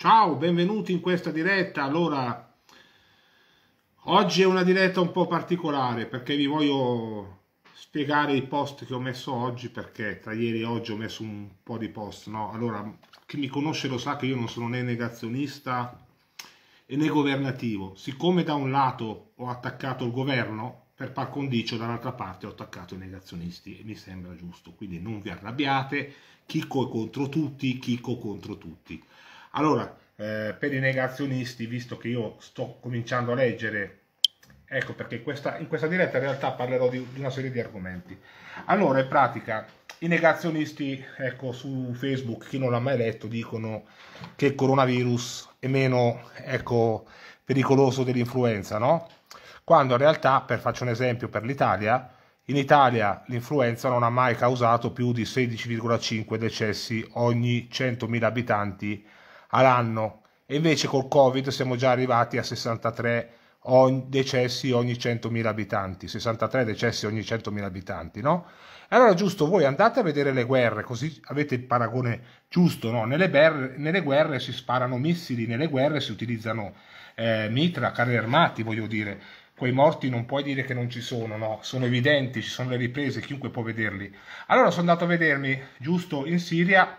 Ciao, benvenuti in questa diretta. Allora, oggi è una diretta un po' particolare perché vi voglio spiegare i post che ho messo oggi perché tra ieri e oggi ho messo un po' di post, no? Allora, chi mi conosce lo sa che io non sono né negazionista né governativo. Siccome da un lato ho attaccato il governo, per par condicio dall'altra parte ho attaccato i negazionisti e mi sembra giusto. Quindi non vi arrabbiate, chicco contro tutti, chicco contro tutti. Allora, eh, per i negazionisti, visto che io sto cominciando a leggere, ecco perché questa, in questa diretta in realtà parlerò di, di, una serie di argomenti. Allora, in pratica, i negazionisti, ecco, su Facebook, chi non l'ha mai letto, dicono che il coronavirus è meno, ecco, pericoloso dell'influenza, no? Quando in realtà, per faccio un esempio per l'Italia, in Italia l'influenza non ha mai causato più di 16,5 decessi ogni 100.000 abitanti all'anno e invece col Covid siamo già arrivati a 63 decessi ogni 100.000 abitanti, 63 decessi ogni 100.000 abitanti, no? Allora giusto, voi andate a vedere le guerre, così avete il paragone giusto, no? Nelle, berre, nelle guerre si sparano missili, nelle guerre si utilizzano eh, mitra, carri armati, voglio dire, quei morti non puoi dire che non ci sono, no? Sono evidenti, ci sono le riprese, chiunque può vederli. Allora sono andato a vedermi, giusto, in Siria,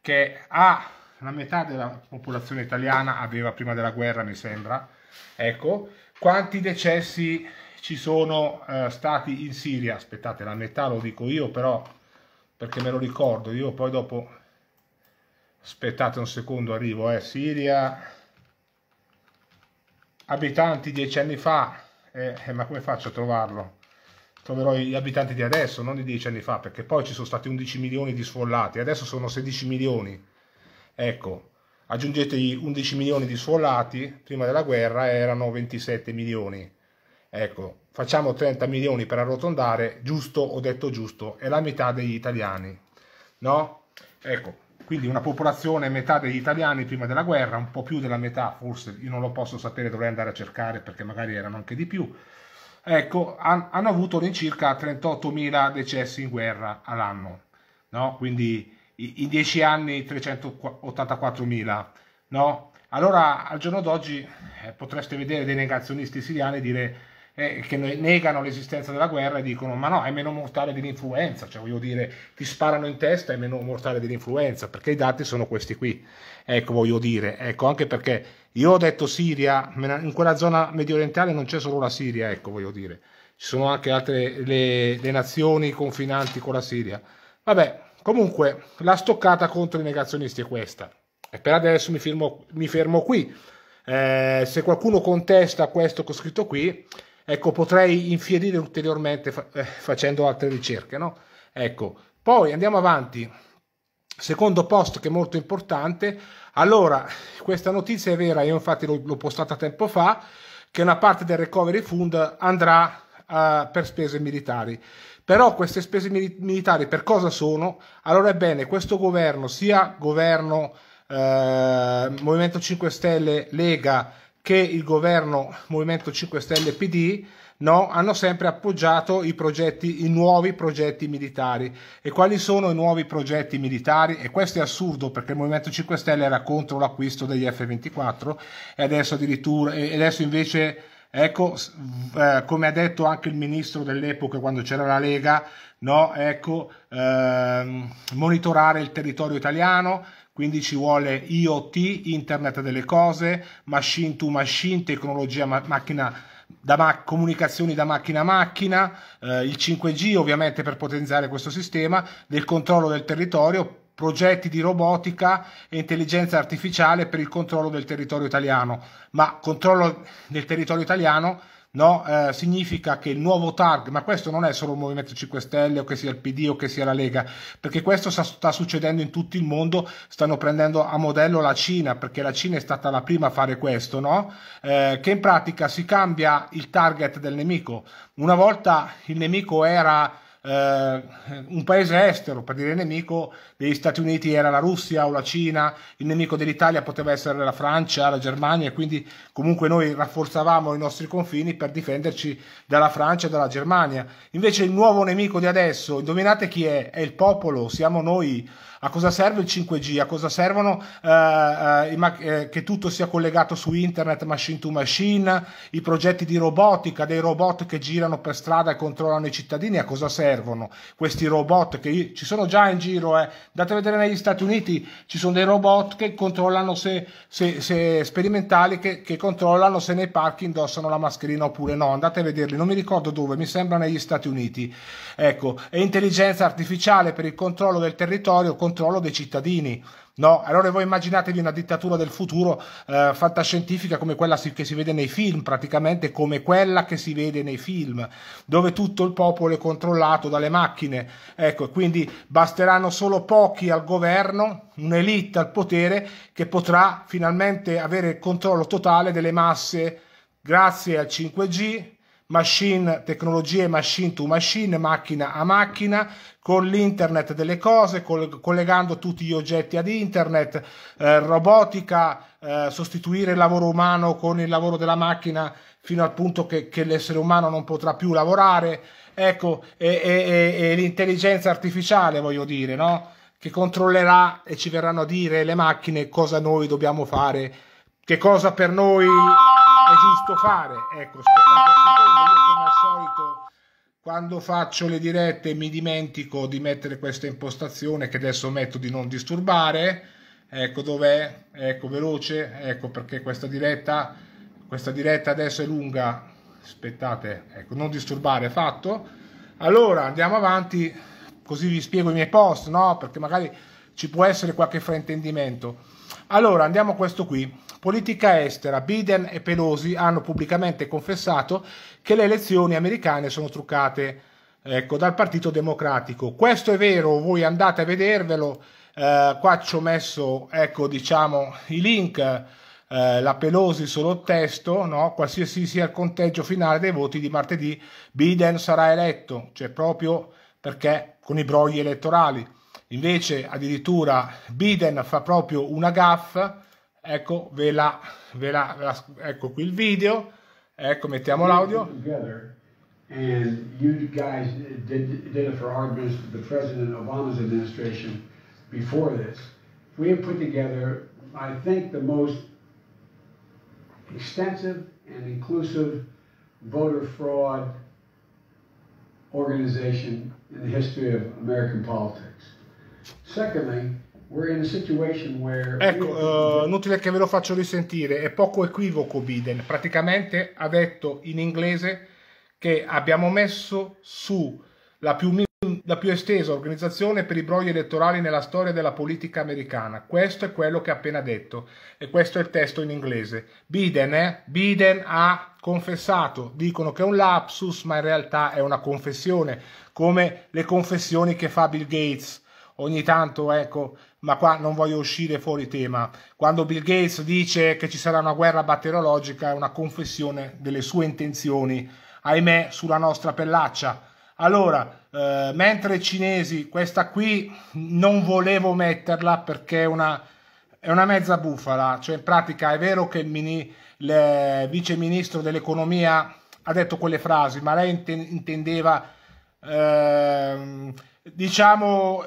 che ha la metà della popolazione italiana aveva prima della guerra, mi sembra. Ecco, quanti decessi ci sono eh, stati in Siria? Aspettate, la metà lo dico io però, perché me lo ricordo, io poi dopo... Aspettate un secondo, arrivo, eh, Siria, abitanti dieci anni fa, eh, eh, ma come faccio a trovarlo? troverò gli abitanti di adesso, non di dieci anni fa, perché poi ci sono stati 11 milioni di sfollati, adesso sono 16 milioni. Ecco, aggiungetegli 11 milioni di sfollati, prima della guerra erano 27 milioni. Ecco, facciamo 30 milioni per arrotondare, giusto ho detto giusto, è la metà degli italiani, no? Ecco, quindi una popolazione metà degli italiani prima della guerra, un po' più della metà, forse io non lo posso sapere, dovrei andare a cercare perché magari erano anche di più. Ecco, han, hanno avuto all'incirca 38.000 decessi in guerra all'anno, no? Quindi in dieci anni 384.000, no? Allora al giorno d'oggi eh, potreste vedere dei negazionisti siriani dire eh, che negano l'esistenza della guerra e dicono ma no, è meno mortale dell'influenza, cioè voglio dire ti sparano in testa è meno mortale dell'influenza, perché i dati sono questi qui, ecco voglio dire, ecco anche perché io ho detto Siria, in quella zona medio orientale non c'è solo la Siria, ecco voglio dire, ci sono anche altre le, le nazioni confinanti con la Siria, vabbè Comunque, la stoccata contro i negazionisti è questa. E per adesso mi, firmo, mi fermo qui. Eh, se qualcuno contesta questo che ho scritto qui, ecco, potrei infierire ulteriormente fa- eh, facendo altre ricerche, no? Ecco, poi andiamo avanti. Secondo post che è molto importante, allora questa notizia è vera, io infatti l'ho, postata tempo fa, che una parte del recovery fund andrà uh, per spese militari. Però queste spese militari per cosa sono? Allora è bene, questo governo, sia governo eh, Movimento 5 Stelle Lega che il governo Movimento 5 Stelle PD, no, hanno sempre appoggiato i, progetti, i nuovi progetti militari. E quali sono i nuovi progetti militari? E questo è assurdo perché il Movimento 5 Stelle era contro l'acquisto degli F-24 e adesso addirittura, e adesso invece Ecco, eh, come ha detto anche il ministro dell'epoca quando c'era la Lega, no? ecco, ehm, monitorare il territorio italiano, quindi ci vuole IoT, Internet delle cose, machine to machine, tecnologia ma macchina da ma comunicazioni da macchina a macchina, eh, il 5G ovviamente per potenziare questo sistema, del controllo del territorio progetti di robotica e intelligenza artificiale per il controllo del territorio italiano, ma controllo del territorio italiano no, eh, significa che il nuovo target, ma questo non è solo il Movimento 5 Stelle o che sia il PD o che sia la Lega, perché questo sta, sta succedendo in tutto il mondo, stanno prendendo a modello la Cina, perché la Cina è stata la prima a fare questo, no? eh, che in pratica si cambia il target del nemico. Una volta il nemico era... Uh, un paese estero, per dire nemico, gli Stati Uniti era la Russia o la Cina, il nemico dell'Italia poteva essere la Francia, la Germania, e quindi comunque noi rafforzavamo i nostri confini per difenderci dalla Francia e dalla Germania. Invece il nuovo nemico di adesso, indovinate chi è? È il popolo, siamo noi. A cosa serve il 5G? A cosa servono eh, eh, eh, che tutto sia collegato su internet, machine to machine, i progetti di robotica, dei robot che girano per strada e controllano i cittadini? A cosa servono questi robot che ci sono già in giro? Eh? Andate a vedere negli Stati Uniti, ci sono dei robot che controllano se, se, se sperimentali che, che, controllano se nei parchi indossano la mascherina oppure no. Andate a vederli, non mi ricordo dove, mi sembra negli Stati Uniti. Ecco, è intelligenza artificiale per il controllo del territorio, controllo dei cittadini. No? Allora voi immaginatevi una dittatura del futuro eh, fantascientifica come quella si, che si vede nei film, praticamente come quella che si vede nei film, dove tutto il popolo è controllato dalle macchine. Ecco, quindi basteranno solo pochi al governo, un'elite al potere, che potrà finalmente avere il controllo totale delle masse grazie al 5G machine, tecnologie machine to machine, macchina a macchina, con l'internet delle cose, collegando tutti gli oggetti ad internet, eh, robotica, eh, sostituire il lavoro umano con il lavoro della macchina fino al punto che, che l'essere umano non potrà più lavorare, ecco, e, e, e, e l'intelligenza artificiale, voglio dire, no? che controllerà e ci verranno a dire le macchine cosa noi dobbiamo fare, che cosa per noi è giusto fare. Ecco, aspettate un secondo quando faccio le dirette mi dimentico di mettere questa impostazione che adesso metto di non disturbare ecco dov'è ecco veloce ecco perché questa diretta questa diretta adesso è lunga aspettate ecco non disturbare fatto allora andiamo avanti così vi spiego i miei post no perché magari ci può essere qualche fraintendimento allora andiamo a questo qui Politica estera, Biden e Pelosi hanno pubblicamente confessato che le elezioni americane sono truccate ecco, dal Partito Democratico. Questo è vero, voi andate a vedervelo, eh, qua ci ho messo ecco, diciamo, i link, eh, la Pelosi solo testo, no? qualsiasi sia il conteggio finale dei voti di martedì, Biden sarà eletto, cioè proprio perché con i brogli elettorali. Invece addirittura Biden fa proprio una gaffa ecco ve la, ve la, ve la ecco qui il video ecco mettiamo l'audio and you guys did, did it for our the President Obama's administration before this. We have put together, I think, the most extensive and inclusive voter fraud organization in the history of American politics. Secondly, Ecco, uh, inutile che ve lo faccio risentire, è poco equivoco Biden, praticamente ha detto in inglese che abbiamo messo su la più, la più estesa organizzazione per i brogli elettorali nella storia della politica americana. Questo è quello che ha appena detto e questo è il testo in inglese. Biden, eh? Biden ha confessato, dicono che è un lapsus, ma in realtà è una confessione, come le confessioni che fa Bill Gates. Ogni tanto, ecco, ma qua non voglio uscire fuori tema. Quando Bill Gates dice che ci sarà una guerra batteriologica è una confessione delle sue intenzioni, ahimè, sulla nostra pellaccia. Allora, eh, mentre i cinesi, questa qui non volevo metterla perché è una, è una mezza bufala, cioè in pratica è vero che il, mini, il vice ministro dell'economia ha detto quelle frasi, ma lei intendeva Ehm, diciamo, eh, diciamo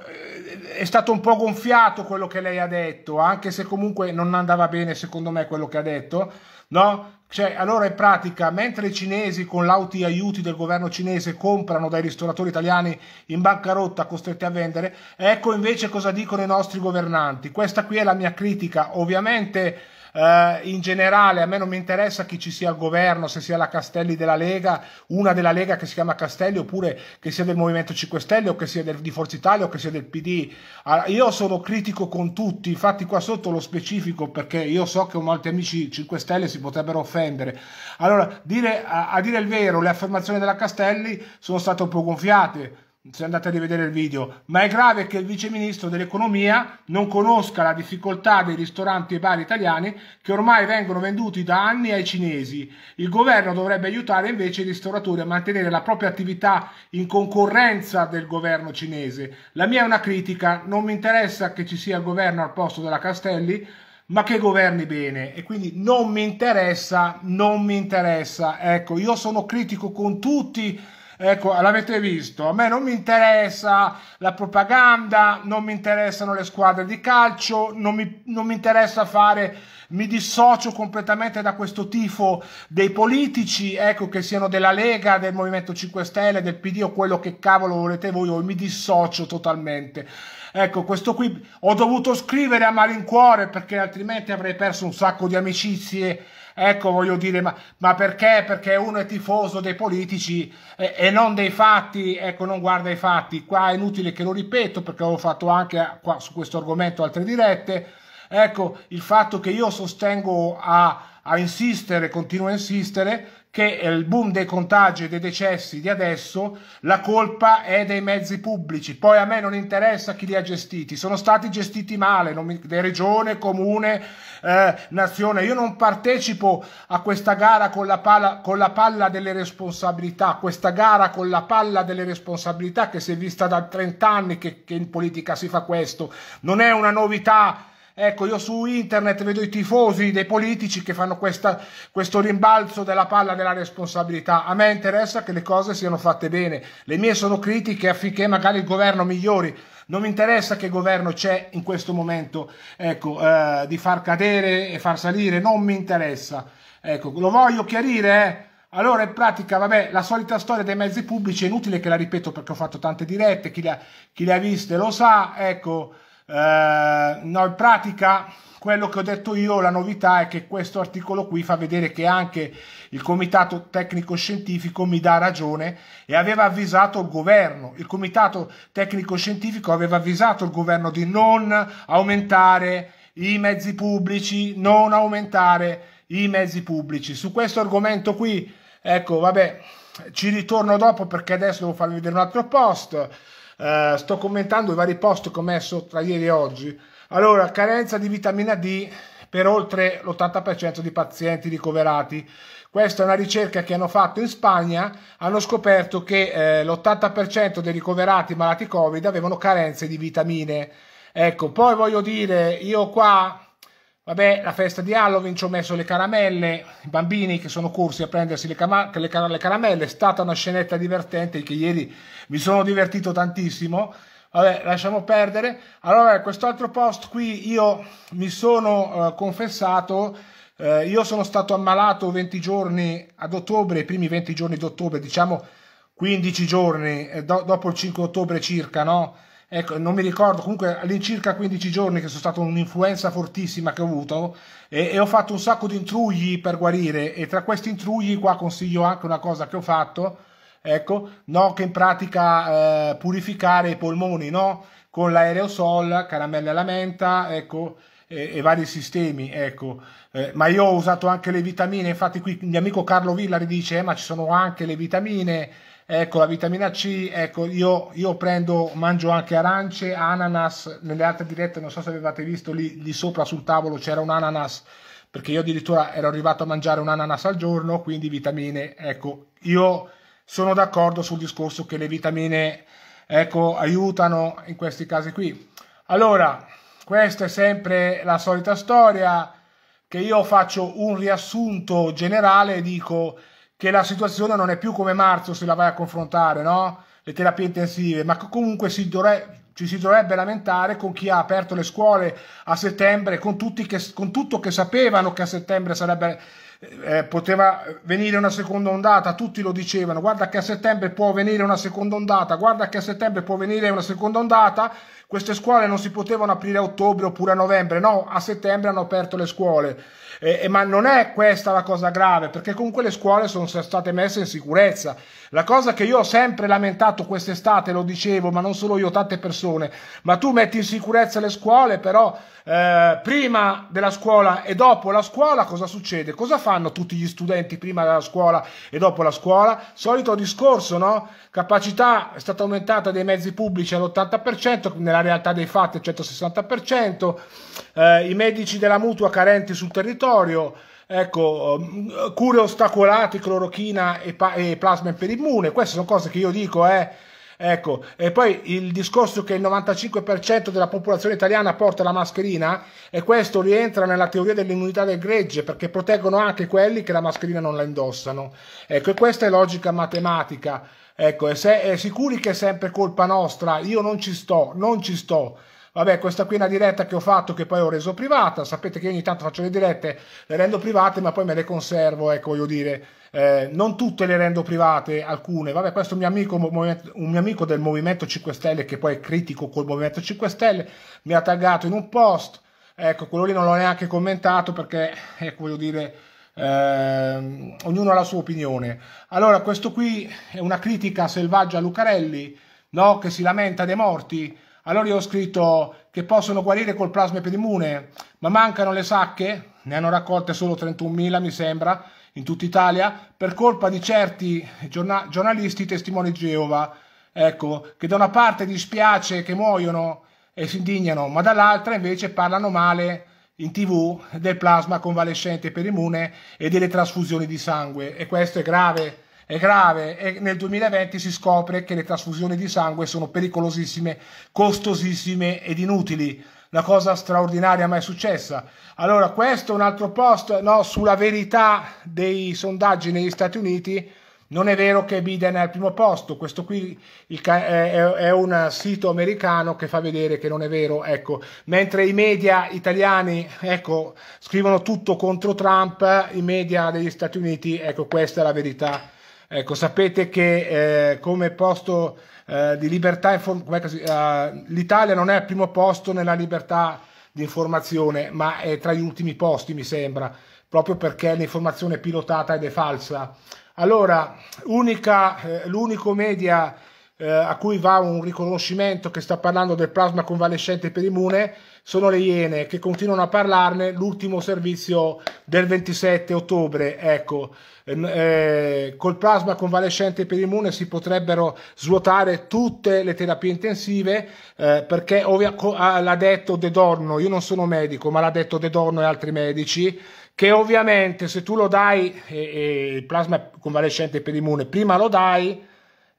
è stato un po' gonfiato quello che lei ha detto, anche se comunque non andava bene secondo me quello che ha detto, no? Cioè, allora in pratica, mentre i cinesi con lauti aiuti del governo cinese comprano dai ristoratori italiani in bancarotta costretti a vendere, ecco invece cosa dicono i nostri governanti. Questa qui è la mia critica, ovviamente eh, in generale a me non mi interessa chi ci sia al governo, se sia la Castelli della Lega, una della Lega che si chiama Castelli, oppure che sia del Movimento 5 Stelle, o che sia del, di Forza Italia, o che sia del PD. Allora, ah, io sono critico con tutti, infatti qua sotto lo specifico perché io so che molti amici 5 Stelle si potrebbero offendere. Allora, dire, a, a dire il vero, le affermazioni della Castelli sono state un po' gonfiate se andate a rivedere il video, ma è grave che il viceministro dell'economia non conosca la difficoltà dei ristoranti e bar italiani che ormai vengono venduti da anni ai cinesi. Il governo dovrebbe aiutare invece i ristoratori a mantenere la propria attività in concorrenza del governo cinese. La mia è una critica, non mi interessa che ci sia il governo al posto della Castelli, ma che governi bene e quindi non mi interessa, non mi interessa. Ecco, io sono critico con tutti Ecco, l'avete visto, a me non mi interessa la propaganda, non mi interessano le squadre di calcio, non mi, non mi interessa fare, mi dissocio completamente da questo tifo dei politici, ecco che siano della Lega, del Movimento 5 Stelle, del PD o quello che cavolo volete voi, io mi dissocio totalmente. Ecco, questo qui ho dovuto scrivere a malincuore perché altrimenti avrei perso un sacco di amicizie Ecco, voglio dire, ma, ma perché? Perché uno è tifoso dei politici e, eh, e, non dei fatti, ecco, non guarda i fatti. Qua è inutile che lo ripeto perché avevo fatto anche eh, qua, su questo argomento altre dirette. Ecco, il fatto che io sostengo a, a insistere, continuo a insistere, che il boom dei contagi e dei decessi di adesso la colpa è dei mezzi pubblici. Poi a me non interessa chi li ha gestiti, sono stati gestiti male, mi, regione, comune, eh, nazione. Io non partecipo a questa gara con la, pala, con la palla delle responsabilità, questa gara con la palla delle responsabilità che si è vista da 30 anni che, che in politica si fa questo. Non è una novità Ecco, io su internet vedo i tifosi dei politici che fanno questa, questo rimbalzo della palla della responsabilità. A me interessa che le cose siano fatte bene. Le mie sono critiche affinché magari il governo migliori. Non mi interessa che governo c'è in questo momento, ecco, eh, di far cadere e far salire, non mi interessa. Ecco, lo voglio chiarire, eh. Allora, in pratica, vabbè, la solita storia dei mezzi pubblici è inutile che la ripeto perché ho fatto tante dirette, chi le ha, chi le ha viste lo sa, ecco, eh, no, in pratica quello che ho detto io, la novità è che questo articolo qui fa vedere che anche il comitato tecnico scientifico mi dà ragione e aveva avvisato il governo, il comitato tecnico scientifico aveva avvisato il governo di non aumentare i mezzi pubblici, non aumentare i mezzi pubblici. Su questo argomento qui, ecco, vabbè, ci ritorno dopo perché adesso devo farvi vedere un altro post eh, sto commentando i vari post che ho messo tra ieri e oggi. Allora, carenza di vitamina D per oltre l'80% di pazienti ricoverati. Questa è una ricerca che hanno fatto in Spagna, hanno scoperto che eh, l'80% dei ricoverati malati Covid avevano carenze di vitamine. Ecco, poi voglio dire, io qua Vabbè, la festa di Halloween ci ho messo le caramelle, i bambini che sono corsi a prendersi le, le, car le caramelle, è stata una scenetta divertente che ieri mi sono divertito tantissimo. Vabbè, lasciamo perdere. Allora, quest'altro post qui io mi sono eh, confessato, eh, io sono stato ammalato 20 giorni ad ottobre, i primi 20 giorni d'ottobre, diciamo 15 giorni, eh, do dopo il 5 ottobre circa, no? ecco, non mi ricordo, comunque all'incirca 15 giorni che sono stato un'influenza fortissima che ho avuto e, e, ho fatto un sacco di intrugli per guarire e tra questi intrugli qua consiglio anche una cosa che ho fatto, ecco, no, che in pratica eh, purificare i polmoni, no? Con l'aerosol, caramelle alla menta, ecco, e, e, vari sistemi, ecco. Eh, ma io ho usato anche le vitamine, infatti qui il mio amico Carlo Villari dice, eh, ma ci sono anche le vitamine, Ecco, la vitamina C, ecco, io, io prendo, mangio anche arance, ananas, nelle altre dirette, non so se avevate visto, lì, lì sopra sul tavolo c'era un ananas, perché io addirittura ero arrivato a mangiare un ananas al giorno, quindi vitamine, ecco, io sono d'accordo sul discorso che le vitamine, ecco, aiutano in questi casi qui. Allora, questa è sempre la solita storia, che io faccio un riassunto generale e dico che la situazione non è più come marzo se la vai a confrontare, no? Le terapie intensive, ma comunque si dovrebbe, ci si dovrebbe lamentare con chi ha aperto le scuole a settembre, con, che, con tutto che sapevano che a settembre sarebbe, eh, poteva venire una seconda ondata, tutti lo dicevano, guarda che a settembre può venire una seconda ondata, guarda che a settembre può venire una seconda ondata, queste scuole non si potevano aprire a ottobre oppure a novembre, no, a settembre hanno aperto le scuole eh, eh, ma non è questa la cosa grave, perché comunque le scuole sono state messe in sicurezza. La cosa che io ho sempre lamentato quest'estate, lo dicevo, ma non solo io, tante persone, ma tu metti in sicurezza le scuole, però eh, prima della scuola e dopo la scuola cosa succede? Cosa fanno tutti gli studenti prima della scuola e dopo la scuola? Solito discorso, no? Capacità è stata aumentata dei mezzi pubblici all'80%, nella realtà dei fatti al 160%, eh, i medici della mutua carenti sul territorio, antinfiammatorio, ecco, mm, cure ostacolate, clorochina e, pa- e plasma imperimmune. Queste sono cose che io dico, eh. Ecco, e poi il discorso che il 95% della popolazione italiana porta la mascherina e questo rientra nella teoria dell'immunità del gregge perché proteggono anche quelli che la mascherina non la indossano. Ecco, e questa è logica matematica. Ecco, e se, è sicuri che è sempre colpa nostra, io non ci sto, non ci sto. Vabbè, questa qui è una diretta che ho fatto che poi ho reso privata. Sapete che ogni tanto faccio le dirette, le rendo private, ma poi me le conservo, ecco, voglio dire. Eh, non tutte le rendo private, alcune. Vabbè, questo è un mio, amico, un mio amico del Movimento 5 Stelle, che poi è critico col Movimento 5 Stelle, mi ha taggato in un post. Ecco, quello lì non l'ho neanche commentato perché, ecco, voglio dire, eh, ognuno ha la sua opinione. Allora, questo qui è una critica selvaggia a Lucarelli, no? che si lamenta dei morti. Allora io ho scritto che possono guarire col plasma epidimune, ma mancano le sacche, ne hanno raccolte solo 31.000 mi sembra, in tutta Italia, per colpa di certi giorna giornalisti testimoni di Geova, ecco, che da una parte dispiace che muoiono e si indignano, ma dall'altra invece parlano male in tv del plasma convalescente per immune e delle trasfusioni di sangue e questo è grave è grave e nel 2020 si scopre che le trasfusioni di sangue sono pericolosissime, costosissime ed inutili. La cosa straordinaria mai successa. Allora, questo è un altro post no, sulla verità dei sondaggi negli Stati Uniti. Non è vero che Biden è al primo posto, questo qui è, un sito americano che fa vedere che non è vero, ecco. mentre i media italiani ecco, scrivono tutto contro Trump, i media degli Stati Uniti, ecco questa è la verità. Ecco, sapete che eh, come posto eh, di libertà, eh, l'Italia non è al primo posto nella libertà di informazione, ma è tra gli ultimi posti, mi sembra, proprio perché l'informazione è pilotata ed è falsa. Allora, eh, l'unico media eh, a cui va un riconoscimento che sta parlando del plasma convalescente per immune sono le Iene che continuano a parlarne, l'ultimo servizio del 27 ottobre, ecco, eh, col plasma convalescente per immune si potrebbero svuotare tutte le terapie intensive eh, perché ah, l'ha detto De Dorno, io non sono medico, ma l'ha detto De Dorno e altri medici, che ovviamente se tu lo dai, eh, il plasma convalescente per immune, prima lo dai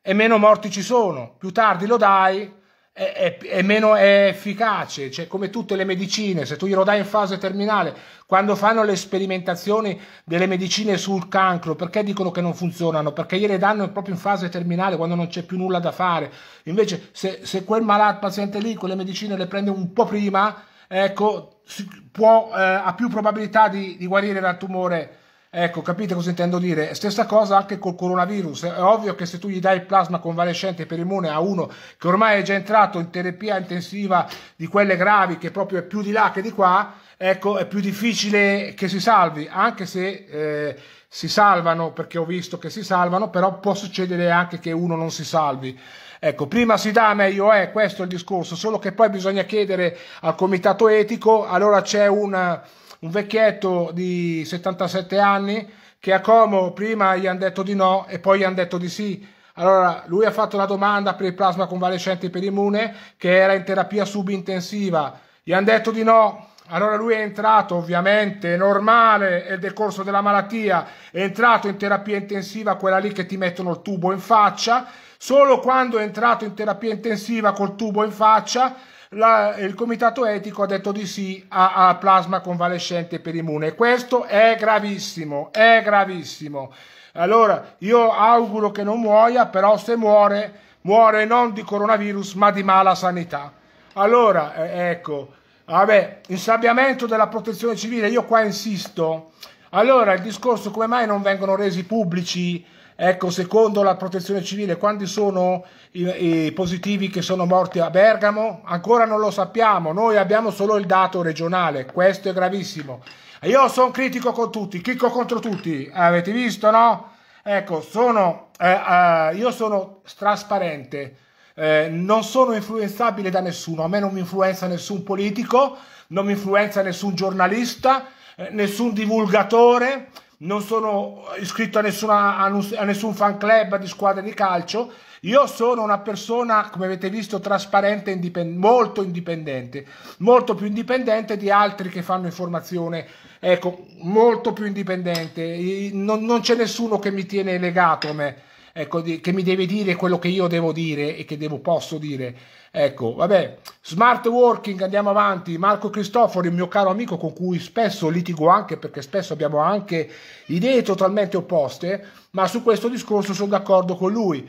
e meno morti ci sono, più tardi lo dai è, è, è, meno è efficace, cioè come tutte le medicine, se tu glielo dai in fase terminale, quando fanno le sperimentazioni delle medicine sul cancro, perché dicono che non funzionano? Perché gliele danno proprio in fase terminale, quando non c'è più nulla da fare. Invece se, se quel malato paziente lì, quelle medicine le prende un po' prima, ecco, si, può, eh, ha più probabilità di, di guarire dal tumore Ecco, capite cosa intendo dire? Stessa cosa anche col coronavirus. È ovvio che se tu gli dai il plasma convalescente per immune a uno che ormai è già entrato in terapia intensiva di quelle gravi, che proprio è più di là che di qua, ecco, è più difficile che si salvi, anche se eh, si salvano, perché ho visto che si salvano, però può succedere anche che uno non si salvi. Ecco, prima si dà meglio è, questo è il discorso, solo che poi bisogna chiedere al comitato etico, allora c'è un un vecchietto di 77 anni che a Como prima gli hanno detto di no e poi gli hanno detto di sì. Allora, lui ha fatto la domanda per il plasma convalescente per immune che era in terapia subintensiva. Gli hanno detto di no. Allora lui è entrato, ovviamente, normale, è il decorso della malattia, è entrato in terapia intensiva, quella lì che ti mettono il tubo in faccia. Solo quando è entrato in terapia intensiva col tubo in faccia, la, il comitato etico ha detto di sì a, a plasma convalescente per immune. Questo è gravissimo, è gravissimo. Allora, io auguro che non muoia, però se muore, muore non di coronavirus, ma di mala sanità. Allora, eh, ecco, vabbè, insabbiamento della protezione civile, io qua insisto. Allora, il discorso come mai non vengono resi pubblici Ecco, secondo la protezione civile, quanti sono i, i positivi che sono morti a Bergamo? Ancora non lo sappiamo, noi abbiamo solo il dato regionale, questo è gravissimo. Io sono critico con tutti, chicco contro tutti, avete visto, no? Ecco, sono, eh, eh, io sono trasparente, eh, non sono influenzabile da nessuno, a me non mi influenza nessun politico, non mi influenza nessun giornalista, eh, nessun divulgatore, non sono iscritto a, nessuna, a nessun fan club di squadre di calcio, io sono una persona, come avete visto, trasparente, indipend molto indipendente, molto più indipendente di altri che fanno informazione, ecco, molto più indipendente, non, non c'è nessuno che mi tiene legato a me ecco, di, che mi deve dire quello che io devo dire e che devo, posso dire. Ecco, vabbè, smart working, andiamo avanti. Marco Cristofori, il mio caro amico con cui spesso litigo anche perché spesso abbiamo anche idee totalmente opposte, ma su questo discorso sono d'accordo con lui.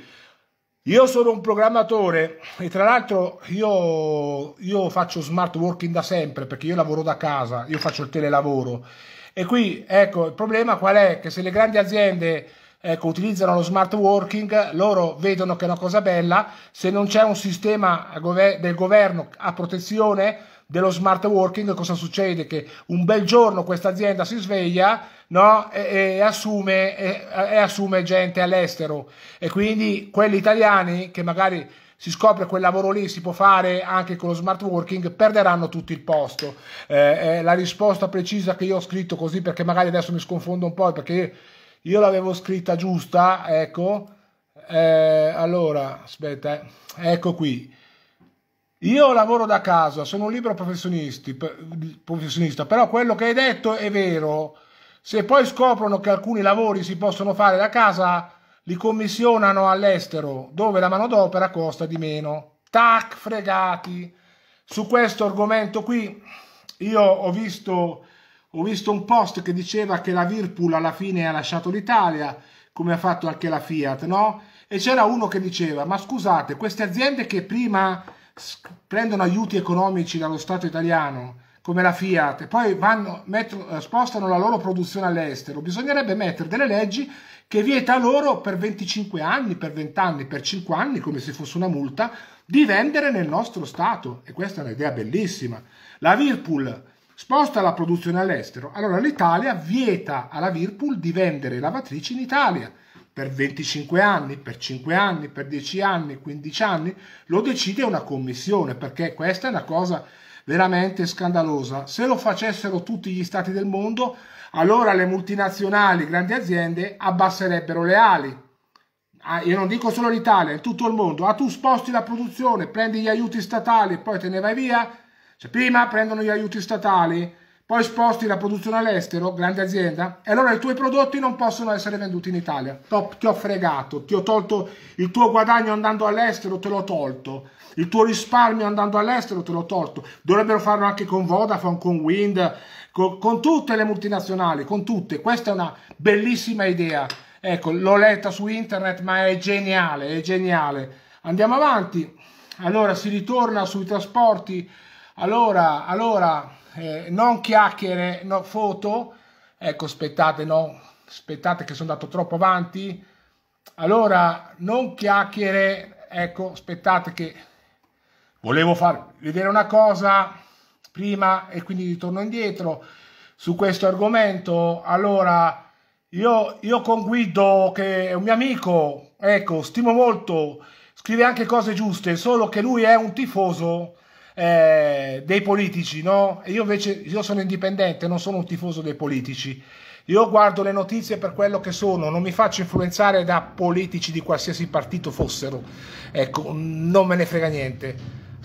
Io sono un programmatore e tra l'altro io, io, faccio smart working da sempre perché io lavoro da casa, io faccio il telelavoro e qui ecco il problema qual è? Che se le grandi aziende ecco, utilizzano lo smart working, loro vedono che è una cosa bella, se non c'è un sistema del governo a protezione dello smart working, cosa succede? Che un bel giorno questa azienda si sveglia no? e, e, assume, e, e assume gente all'estero e quindi quelli italiani che magari si scopre quel lavoro lì si può fare anche con lo smart working, perderanno tutto il posto. Eh, eh la risposta precisa che io ho scritto così perché magari adesso mi sconfondo un po' perché io, io l'avevo scritta giusta, ecco. Eh, allora, aspetta, eh. ecco qui. Io lavoro da casa, sono un libero professionista, però quello che hai detto è vero. Se poi scoprono che alcuni lavori si possono fare da casa, li commissionano all'estero, dove la manodopera costa di meno. Tac, fregati. Su questo argomento qui, io ho visto ho visto un post che diceva che la Whirlpool alla fine ha lasciato l'Italia, come ha fatto anche la Fiat, no? E c'era uno che diceva, ma scusate, queste aziende che prima prendono aiuti economici dallo Stato italiano, come la Fiat, e poi vanno, mettono, eh, spostano la loro produzione all'estero, bisognerebbe mettere delle leggi che vieta loro per 25 anni, per 20 anni, per 5 anni, come se fosse una multa, di vendere nel nostro Stato. E questa è un'idea bellissima. La Whirlpool sposta la produzione all'estero, allora l'Italia vieta alla Whirlpool di vendere lavatrici in Italia per 25 anni, per 5 anni, per 10 anni, 15 anni, lo decide una commissione perché questa è una cosa veramente scandalosa. Se lo facessero tutti gli stati del mondo, allora le multinazionali, grandi aziende abbasserebbero le ali. Ah, io non dico solo l'Italia, in tutto il mondo. Ah, tu sposti la produzione, prendi gli aiuti statali e poi te ne vai via? Cioè, prima prendono gli aiuti statali, poi sposti la produzione all'estero, grande azienda, e allora i tuoi prodotti non possono essere venduti in Italia. Top, ti ho fregato, ti ho tolto il tuo guadagno andando all'estero, te l'ho tolto. Il tuo risparmio andando all'estero te l'ho tolto. Dovrebbero farlo anche con Vodafone, con Wind, con, con tutte le multinazionali, con tutte. Questa è una bellissima idea. Ecco, l'ho letta su internet, ma è geniale, è geniale. Andiamo avanti. Allora si ritorna sui trasporti allora, allora eh, non chiacchiere, no, foto. Ecco, aspettate, no, aspettate che sono andato troppo avanti. Allora, non chiacchiere, ecco, aspettate che volevo far vedere una cosa prima e quindi ritorno indietro su questo argomento. Allora, io, io con Guido, che è un mio amico, ecco, stimo molto, scrive anche cose giuste, solo che lui è un tifoso eh, dei politici, no? E io invece io sono indipendente, non sono un tifoso dei politici. Io guardo le notizie per quello che sono, non mi faccio influenzare da politici di qualsiasi partito fossero. Ecco, non me ne frega niente.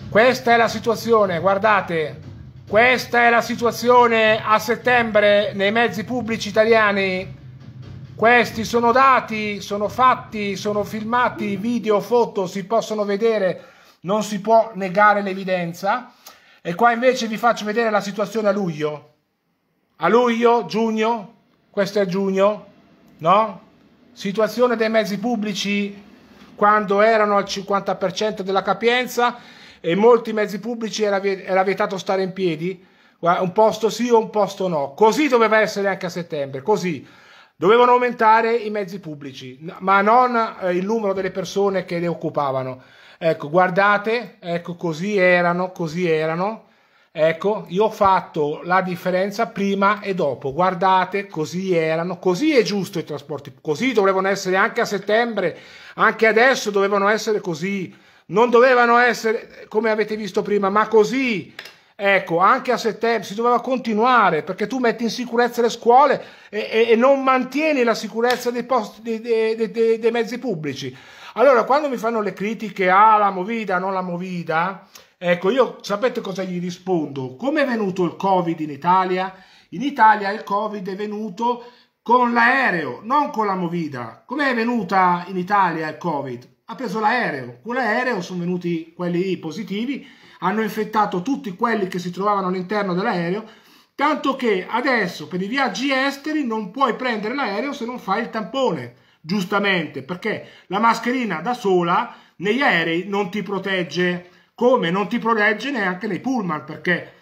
Questa è la situazione, guardate. Questa è la situazione a settembre nei mezzi pubblici italiani. Questi sono dati, sono fatti, sono filmati, video, foto, si possono vedere non si può negare l'evidenza. E qua invece vi faccio vedere la situazione a luglio. A luglio, giugno, questo è giugno, no? Situazione dei mezzi pubblici quando erano al 50% della capienza e molti mezzi pubblici era, era vietato stare in piedi, un posto sì o un posto no. Così doveva essere anche a settembre, così. Dovevano aumentare i mezzi pubblici, ma non eh, il numero delle persone che ne occupavano. Ecco, guardate, ecco, così erano, così erano. Ecco, io ho fatto la differenza prima e dopo. Guardate, così erano, così è giusto i trasporti, così dovevano essere anche a settembre, anche adesso dovevano essere così. Non dovevano essere come avete visto prima, ma così. Ecco, anche a settembre si doveva continuare perché tu metti in sicurezza le scuole e, e, e non mantieni la sicurezza dei, posti, dei, dei, dei mezzi pubblici. Allora, quando mi fanno le critiche, ah, movida, non la movida, ecco, io sapete cosa gli rispondo? Come è venuto il Covid in Italia? In Italia il Covid è venuto con l'aereo, non con la movida. Come è venuta in Italia il Covid? Ha preso l'aereo. Con l'aereo sono venuti quelli positivi, hanno infettato tutti quelli che si trovavano all'interno dell'aereo, tanto che adesso per i viaggi esteri non puoi prendere l'aereo se non fai il tampone giustamente, perché la mascherina da sola negli aerei non ti protegge, come non ti protegge neanche nei pullman, perché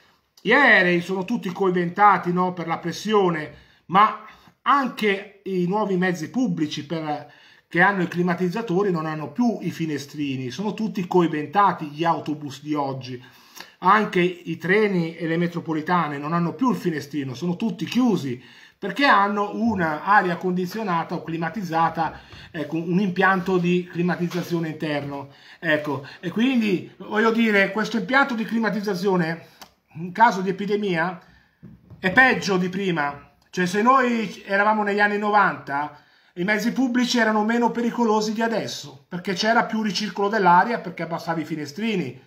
gli aerei sono tutti coiventati no, per la pressione, ma anche i nuovi mezzi pubblici per, che hanno i climatizzatori non hanno più i finestrini, sono tutti coiventati gli autobus di oggi. Anche i treni e le metropolitane non hanno più il finestrino, sono tutti chiusi, perché hanno un'aria condizionata o climatizzata, ecco, un impianto di climatizzazione interno. Ecco, e quindi voglio dire, questo impianto di climatizzazione in caso di epidemia è peggio di prima. Cioè se noi eravamo negli anni 90, i mezzi pubblici erano meno pericolosi di adesso, perché c'era più ricircolo dell'aria, perché abbassavi i finestrini.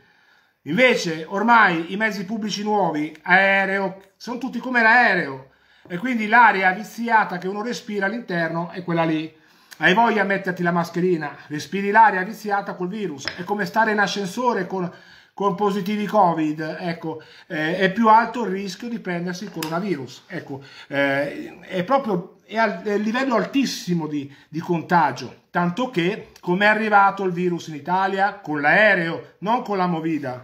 Invece ormai i mezzi pubblici nuovi, aereo, sono tutti come l'aereo, e quindi l'aria viziata che uno respira all'interno è quella lì. Hai voglia di metterti la mascherina, respiri l'aria viziata col virus, è come stare in ascensore con, con positivi covid, ecco, eh, è più alto il rischio di prendersi il coronavirus, ecco, eh, è proprio è al, è livello altissimo di, di contagio, tanto che come è arrivato il virus in Italia? Con l'aereo, non con la movida.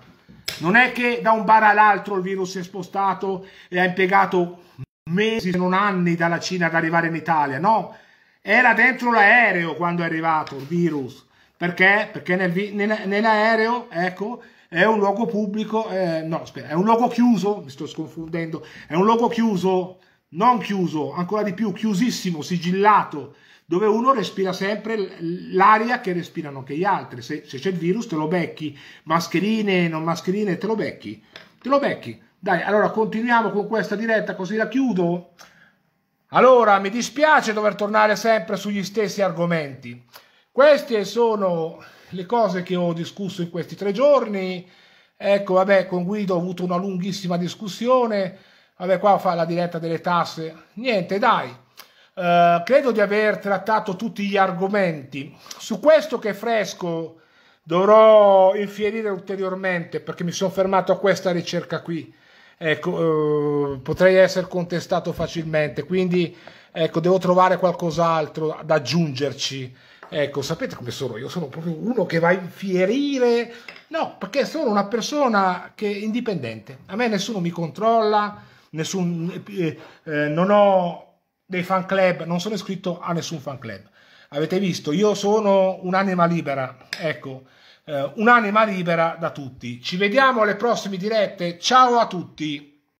Non è che da un bar all'altro il virus si è spostato e ha impiegato mesi non anni dalla Cina ad arrivare in Italia, no, era dentro l'aereo quando è arrivato il virus, perché? Perché nel, nel, nell'aereo, ecco, è un luogo pubblico, eh, no, aspetta, è un luogo chiuso, mi sto sconfondendo, è un luogo chiuso, non chiuso, ancora di più, chiusissimo, sigillato, dove uno respira sempre l'aria che respirano anche gli altri. Se, se c'è il virus te lo becchi, mascherine, non mascherine, te lo becchi, te lo becchi. Dai, allora continuiamo con questa diretta così la chiudo. Allora, mi dispiace dover tornare sempre sugli stessi argomenti. Queste sono le cose che ho discusso in questi tre giorni. Ecco, vabbè, con Guido ho avuto una lunghissima discussione. Vabbè, qua fa la diretta delle tasse. Niente, dai. Eh, credo di aver trattato tutti gli argomenti. Su questo che è fresco dovrò infierire ulteriormente perché mi sono fermato a questa ricerca qui ecco, eh, potrei essere contestato facilmente, quindi ecco, devo trovare qualcos'altro da aggiungerci. Ecco, sapete come sono io? Sono proprio uno che va a infierire. No, perché sono una persona che è indipendente. A me nessuno mi controlla, nessun, eh, eh, non ho dei fan club, non sono iscritto a nessun fan club. Avete visto, io sono un'anima libera, ecco. Eh, un'anima libera da tutti. Ci vediamo alle prossime dirette. Ciao a tutti!